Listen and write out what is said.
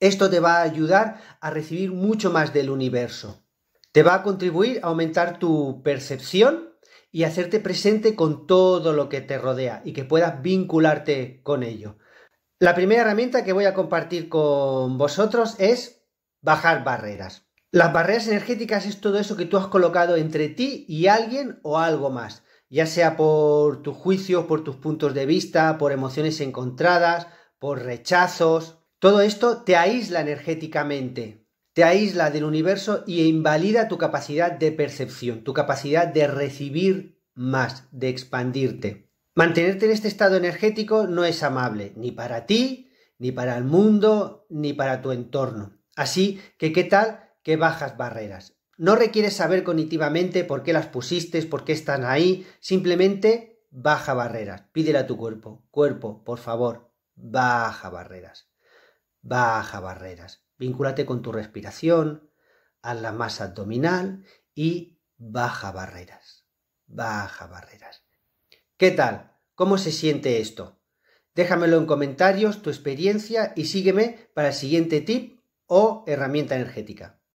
Esto te va a ayudar a recibir mucho más del universo. Te va a contribuir a aumentar tu percepción y hacerte presente con todo lo que te rodea y que puedas vincularte con ello. La primera herramienta que voy a compartir con vosotros es bajar barreras. Las barreras energéticas es todo eso que tú has colocado entre ti y alguien o algo más, ya sea por tus juicios, por tus puntos de vista, por emociones encontradas, por rechazos, todo esto te aísla energéticamente, te aísla del universo y e invalida tu capacidad de percepción, tu capacidad de recibir más, de expandirte. Mantenerte en este estado energético no es amable, ni para ti, ni para el mundo, ni para tu entorno. Así que, ¿qué tal que bajas barreras? No requieres saber cognitivamente por qué las pusiste, por qué están ahí, simplemente baja barreras. Pídele a tu cuerpo, cuerpo, por favor, baja barreras. Baja barreras. Vínculate con tu respiración, a la masa abdominal y baja barreras. Baja barreras. ¿Qué tal? ¿Cómo se siente esto? Déjamelo en comentarios tu experiencia y sígueme para el siguiente tip o herramienta energética.